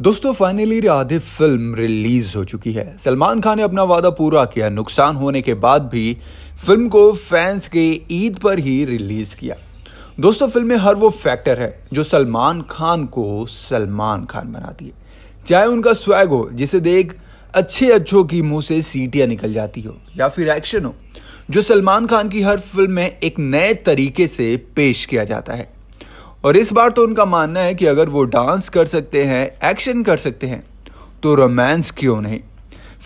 दोस्तों finally Radhe film release हो चुकी है सलमान खान ने अपना वादा पूरा किया नुकसान होने के बाद भी फिल्म को फैंस के ईद पर ही रिलीज किया दोस्तों फिल्म में हर वो फैक्टर है जो सलमान खान को सलमान खान बनाती है चाहे उनका स्वैग हो जिसे देख अच्छे अच्छों की मुंह से सीटियां निकल जाती हो या फिर एक्शन हो जो सलमान खान की हर फिल्म में एक नए तरीके से पेश किया जाता है और इस बार तो उनका मानना है कि अगर वो डांस कर सकते हैं एक्शन कर सकते हैं तो रोमांस क्यों नहीं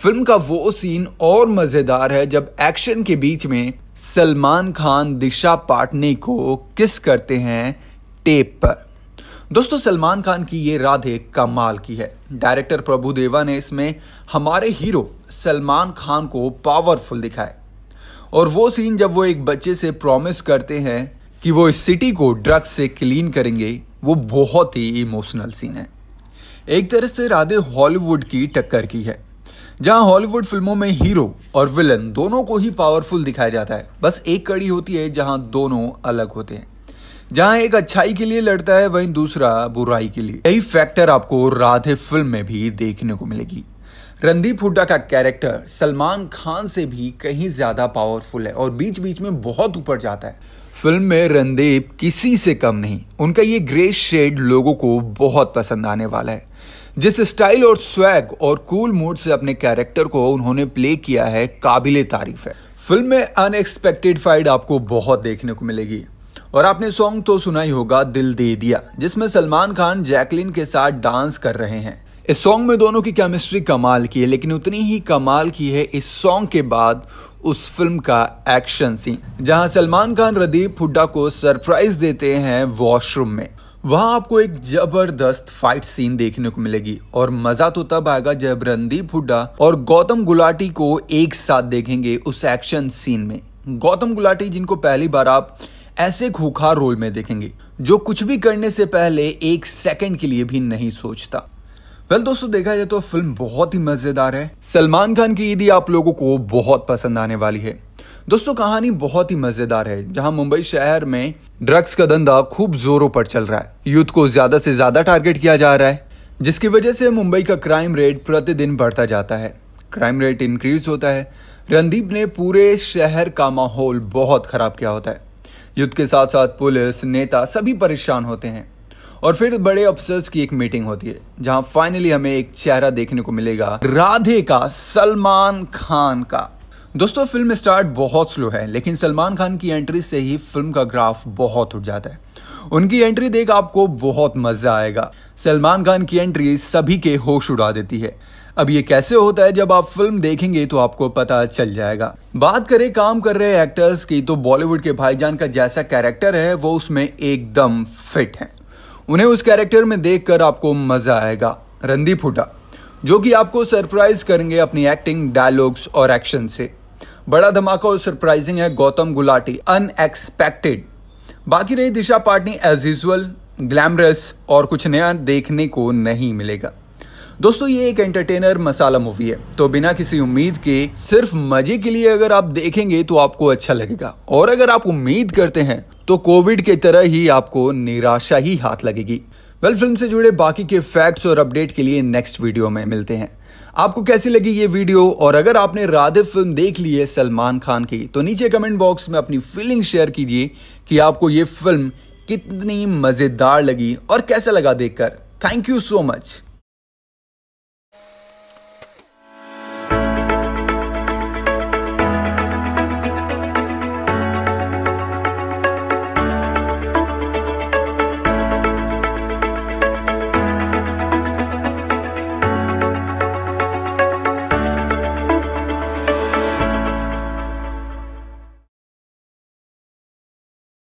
फिल्म का वो सीन और मज़ेदार है जब एक्शन के बीच में सलमान खान दिशा पाटनी को किस करते हैं टेप पर दोस्तों सलमान खान की ये राधे कमाल की है डायरेक्टर प्रभु देवा ने इसमें हमारे हीरो सलमान खान को पावरफुल दिखाया और वो सीन जब वो एक बच्चे से प्रॉमिस करते हैं कि वो इस सिटी को ड्रग्स से क्लीन करेंगे वो बहुत ही इमोशनल सीन है एक तरह से राधे हॉलीवुड की टक्कर की है जहां हॉलीवुड फिल्मों में हीरो और विलन दोनों को ही पावरफुल दिखाया जाता है बस एक कड़ी होती है जहां दोनों अलग होते हैं जहां एक अच्छाई के लिए लड़ता है वहीं दूसरा बुराई के लिए यही फैक्टर आपको राधे फिल्म में भी देखने को मिलेगी रणदीप हुड्डा का कैरेक्टर सलमान खान से भी कहीं ज़्यादा पावरफुल है और बीच बीच में बहुत ऊपर जाता है फिल्म में रणदीप किसी से कम नहीं उनका ये ग्रे शेड लोगों को बहुत पसंद आने वाला है जिस स्टाइल और स्वैग और कूल मूड से अपने कैरेक्टर को उन्होंने प्ले किया है काबिले तारीफ है फिल्म में अनएक्सपेक्टेड फाइट आपको बहुत देखने को मिलेगी और आपने सॉन्ग तो सुना ही होगा दिल दे दिया जिसमें सलमान खान जैकलिन के साथ डांस कर रहे हैं इस सॉन्ग में दोनों की केमिस्ट्री कमाल की है लेकिन उतनी ही कमाल की है इस सॉन्ग के बाद उस फिल्म का एक्शन सीन जहां सलमान खान रदीप हुड्डा को सरप्राइज देते हैं वॉशरूम में वहां आपको एक जबरदस्त फाइट सीन देखने को मिलेगी और मजा तो तब आएगा जब रणदीप हुड्डा और गौतम गुलाटी को एक साथ देखेंगे उस एक्शन सीन में गौतम गुलाटी जिनको पहली बार आप ऐसे खूखार रोल में देखेंगे जो कुछ भी करने से पहले एक सेकंड के लिए भी नहीं सोचता वेल दोस्तों देखा जाए तो फिल्म बहुत ही मजेदार है सलमान खान की ईदी आप लोगों को बहुत पसंद आने वाली है दोस्तों कहानी बहुत ही मजेदार है जहां मुंबई शहर में ड्रग्स का धंधा खूब जोरों पर चल रहा है यूथ को ज्यादा से ज्यादा टारगेट किया जा रहा है जिसकी वजह से मुंबई का क्राइम रेट प्रतिदिन बढ़ता जाता है क्राइम रेट इंक्रीज होता है रणदीप ने पूरे शहर का माहौल बहुत खराब किया होता है युद्ध के साथ साथ पुलिस नेता सभी परेशान होते हैं और फिर बड़े ऑफिसर्स की एक मीटिंग होती है जहां फाइनली हमें एक चेहरा देखने को मिलेगा राधे का सलमान खान का दोस्तों फिल्म स्टार्ट बहुत स्लो है लेकिन सलमान खान की एंट्री से ही फिल्म का ग्राफ बहुत उठ जाता है उनकी एंट्री देख आपको बहुत मजा आएगा सलमान खान की एंट्री सभी के होश उड़ा देती है अब ये कैसे होता है जब आप फिल्म देखेंगे तो आपको पता चल जाएगा बात करें काम कर रहे एक्टर्स की तो बॉलीवुड के भाईजान का जैसा कैरेक्टर है वो उसमें एकदम फिट है उन्हें उस कैरेक्टर में देखकर आपको मजा आएगा रणदीप हुडा जो कि आपको सरप्राइज करेंगे अपनी एक्टिंग डायलॉग्स और एक्शन से बड़ा धमाका और सरप्राइजिंग है गौतम गुलाटी अनएक्सपेक्टेड बाकी रही Disha Patani as usual glamorous और कुछ नया देखने को नहीं मिलेगा दोस्तों ये एक एंटरटेनर मसाला मूवी है तो बिना किसी उम्मीद के सिर्फ मजे के लिए अगर आप देखेंगे तो आपको अच्छा लगेगा और अगर आप उम्मीद करते हैं तो कोविड के तरह ही आपको निराशा ही हाथ लगेगी वेल फिल्म से जुड़े बाकी के फैक्ट्स और अपडेट के लिए नेक्स्ट वीडियो में मिलते हैं आपको कैसी लगी ये वीडियो और अगर आपने राधे फिल्म देख ली है सलमान खान की तो नीचे कमेंट बॉक्स में अपनी फीलिंग शेयर कीजिए कि आपको ये फिल्म कितनी मज़ेदार लगी और कैसा लगा देखकर थैंक यू सो मच